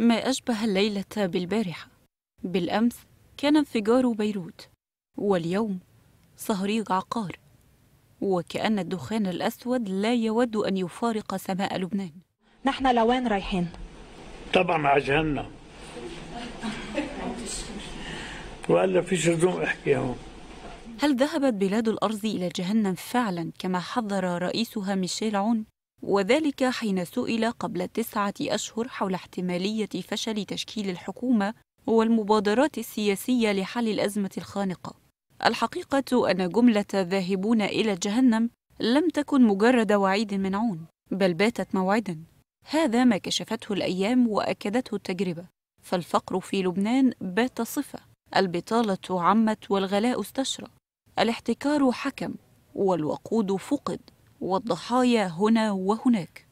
ما أشبه الليلة بالبارحة بالأمس كان انفجار بيروت واليوم صهريج عقار وكأن الدخان الأسود لا يود أن يفارق سماء لبنان نحن لوين رايحين؟ طبعا على جهنم وقال فيش لزوم احكي هون هل ذهبت بلاد الأرض إلى جهنم فعلا كما حذر رئيسها ميشيل عون؟ وذلك حين سئل قبل تسعة أشهر حول احتمالية فشل تشكيل الحكومة والمبادرات السياسية لحل الأزمة الخانقة. الحقيقة أن جملة ذاهبون إلى جهنم لم تكن مجرد وعيد منعون، بل باتت موعدا. هذا ما كشفته الأيام وأكدته التجربة، فالفقر في لبنان بات صفة، البطالة عمت والغلاء استشرى، الاحتكار حكم، والوقود فقد، والضحايا هنا وهناك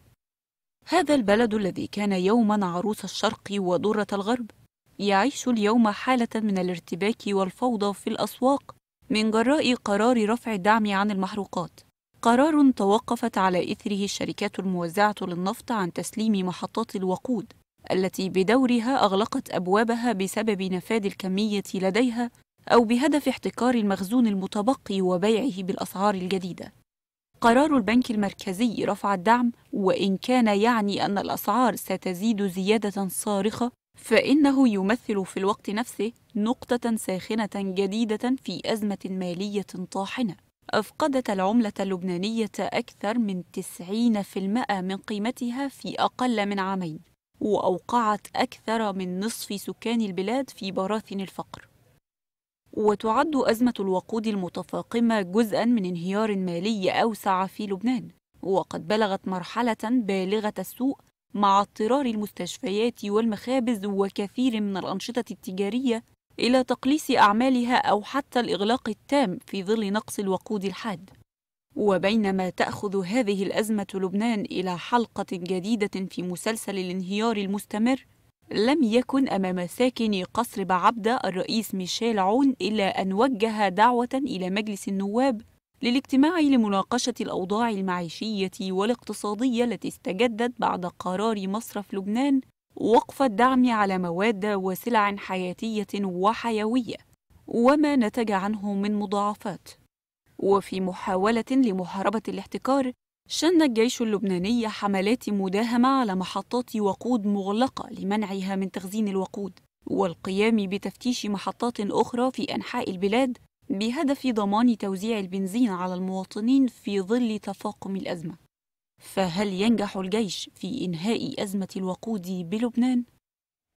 هذا البلد الذي كان يوما عروس الشرق ودرة الغرب يعيش اليوم حالة من الارتباك والفوضى في الأسواق من جراء قرار رفع الدعم عن المحروقات قرار توقفت على إثره الشركات الموزعة للنفط عن تسليم محطات الوقود التي بدورها أغلقت أبوابها بسبب نفاد الكمية لديها أو بهدف احتكار المخزون المتبقي وبيعه بالأسعار الجديدة قرار البنك المركزي رفع الدعم وإن كان يعني أن الأسعار ستزيد زيادة صارخة فإنه يمثل في الوقت نفسه نقطة ساخنة جديدة في أزمة مالية طاحنة أفقدت العملة اللبنانية أكثر من 90% من قيمتها في أقل من عامين وأوقعت أكثر من نصف سكان البلاد في براثن الفقر وتعد أزمة الوقود المتفاقمة جزءا من انهيار مالي أوسع في لبنان وقد بلغت مرحلة بالغة السوء مع اضطرار المستشفيات والمخابز وكثير من الأنشطة التجارية إلى تقليص أعمالها أو حتى الإغلاق التام في ظل نقص الوقود الحاد وبينما تأخذ هذه الأزمة لبنان إلى حلقة جديدة في مسلسل الانهيار المستمر لم يكن أمام ساكن قصر بعبدة الرئيس ميشيل عون إلا أن وجه دعوة إلى مجلس النواب للاجتماع لمناقشة الأوضاع المعيشية والاقتصادية التي استجدت بعد قرار مصرف لبنان وقف الدعم على مواد وسلع حياتية وحيوية وما نتج عنه من مضاعفات وفي محاولة لمحاربة الاحتكار شن الجيش اللبناني حملات مداهمة على محطات وقود مغلقة لمنعها من تخزين الوقود والقيام بتفتيش محطات أخرى في أنحاء البلاد بهدف ضمان توزيع البنزين على المواطنين في ظل تفاقم الأزمة فهل ينجح الجيش في إنهاء أزمة الوقود بلبنان؟